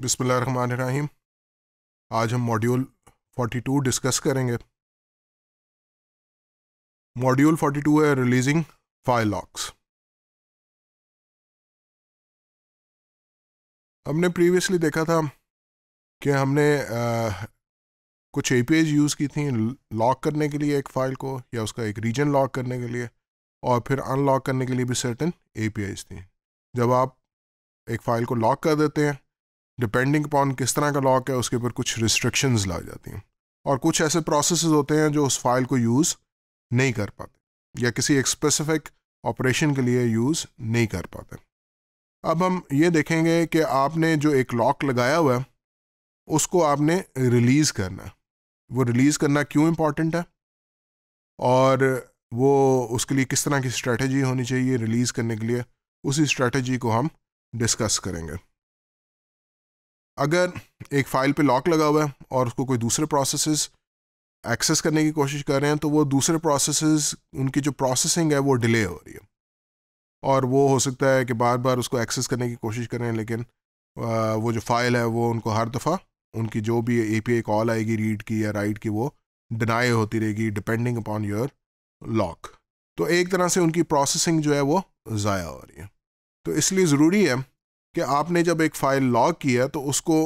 बिस्मिल्लाहिर्रहमानिर्रहीम आज हम मॉड्यूल 42 डिस्कस करेंगे मॉड्यूल 42 है रिलीजिंग फाइल लॉक्स हमने प्रीवियसली देखा था कि हमने आ, कुछ ए यूज़ की थी लॉक करने के लिए एक फ़ाइल को या उसका एक रीजन लॉक करने के लिए और फिर अनलॉक करने के लिए भी सर्टन ए थी जब आप एक फ़ाइल को लॉक कर देते हैं डिपेंडिंग अपॉन किस तरह का लॉक है उसके ऊपर कुछ रिस्ट्रिक्शंस लाई जाती हैं और कुछ ऐसे प्रोसेस होते हैं जो उस फाइल को यूज़ नहीं कर पाते या किसी एक स्पेसिफिक ऑपरेशन के लिए यूज़ नहीं कर पाते अब हम ये देखेंगे कि आपने जो एक लॉक लगाया हुआ है उसको आपने रिलीज़ करना है वो रिलीज़ करना क्यों इम्पॉर्टेंट है और वो उसके लिए किस तरह की स्ट्रेटजी होनी चाहिए रिलीज़ करने के लिए उसी स्ट्रेटजी को हम डिस्कस करेंगे अगर एक फ़ाइल पे लॉक लगा हुआ है और उसको कोई दूसरे प्रोसेसेस एक्सेस करने की कोशिश कर रहे हैं तो वो दूसरे प्रोसेसेस उनकी जो प्रोसेसिंग है वो डिले हो रही है और वो हो सकता है कि बार बार उसको एक्सेस करने की कोशिश कर रहे हैं लेकिन वो जो फ़ाइल है वो उनको हर दफ़ा उनकी जो भी ए पी कॉल आएगी रीड की या राइट की वो डिनाई होती रहेगी डिपेंडिंग अपॉन योर लॉक तो एक तरह से उनकी प्रोसेसिंग जो है वो ज़ाया हो रही है तो इसलिए ज़रूरी है कि आपने जब एक फ़ाइल लॉक किया तो उसको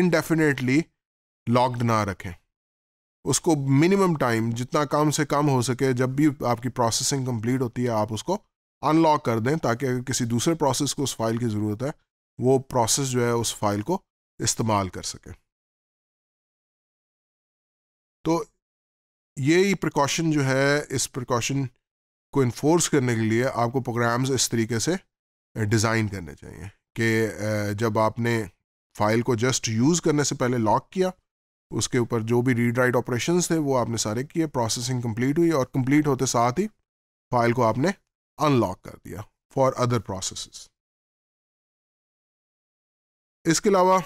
इनडेफिनेटली लॉक्ड ना रखें उसको मिनिमम टाइम जितना कम से कम हो सके जब भी आपकी प्रोसेसिंग कंप्लीट होती है आप उसको अनलॉक कर दें ताकि अगर किसी दूसरे प्रोसेस को उस फाइल की ज़रूरत है वो प्रोसेस जो है उस फाइल को इस्तेमाल कर सके तो ही प्रिकॉशन जो है इस प्रिकॉशन को इन्फोर्स करने के लिए आपको प्रोग्राम्स इस तरीके से डिज़ाइन eh, करने चाहिए कि जब आपने फाइल को जस्ट यूज़ करने से पहले लॉक किया उसके ऊपर जो भी रीड राइट ऑपरेशन थे वो आपने सारे किए प्रोसेसिंग कम्प्लीट हुई और कम्प्लीट होते साथ ही फाइल को आपने अनलॉक कर दिया फॉर अदर प्रोसेस इसके अलावा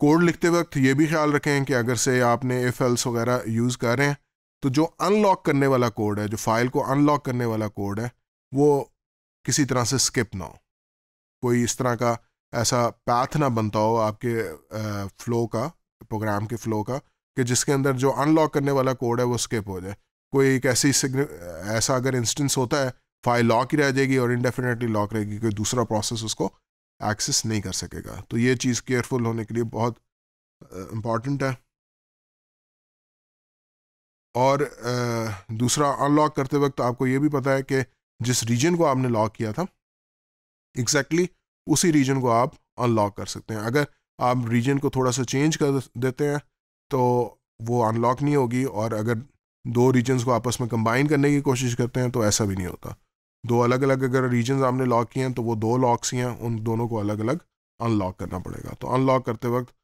कोड लिखते वक्त ये भी ख्याल रखें कि अगर से आपने एफ एल्स वगैरह यूज़ कर रहे हैं तो जो अनलॉक करने वाला कोड है जो फाइल को अनलॉक करने वाला कोड है वो किसी तरह से स्किप ना हो कोई इस तरह का ऐसा पैथ ना बनता हो आपके फ्लो का प्रोग्राम के फ्लो का कि जिसके अंदर जो अनलॉक करने वाला कोड है वो स्किप हो जाए कोई एक ऐसी ऐसा अगर इंस्टेंस होता है फाइल लॉक ही रह जाएगी और इनडेफिनेटली लॉक रहेगी कोई दूसरा प्रोसेस उसको एक्सेस नहीं कर सकेगा तो ये चीज़ केयरफुल होने के लिए बहुत इम्पॉर्टेंट है और दूसरा अनलॉक करते वक्त आपको ये भी पता है कि जिस रीजन को आपने लॉक किया था एग्जैक्टली exactly उसी रीजन को आप अनलॉक कर सकते हैं अगर आप रीजन को थोड़ा सा चेंज कर देते हैं तो वो अनलॉक नहीं होगी और अगर दो रीजन्स को आपस में कंबाइन करने की कोशिश करते हैं तो ऐसा भी नहीं होता दो अलग अलग अगर रीजन्स आपने लॉक किए हैं तो वो दो लॉक्स ही हैं उन दोनों को अलग अलग अनलॉक करना पड़ेगा तो अनलॉक करते वक्त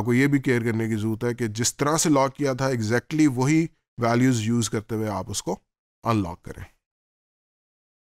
आपको ये भी केयर करने की ज़रूरत है कि जिस तरह से लॉक किया था एग्जैक्टली exactly वही वैल्यूज़ यूज़ करते हुए आप उसको अनलॉक करें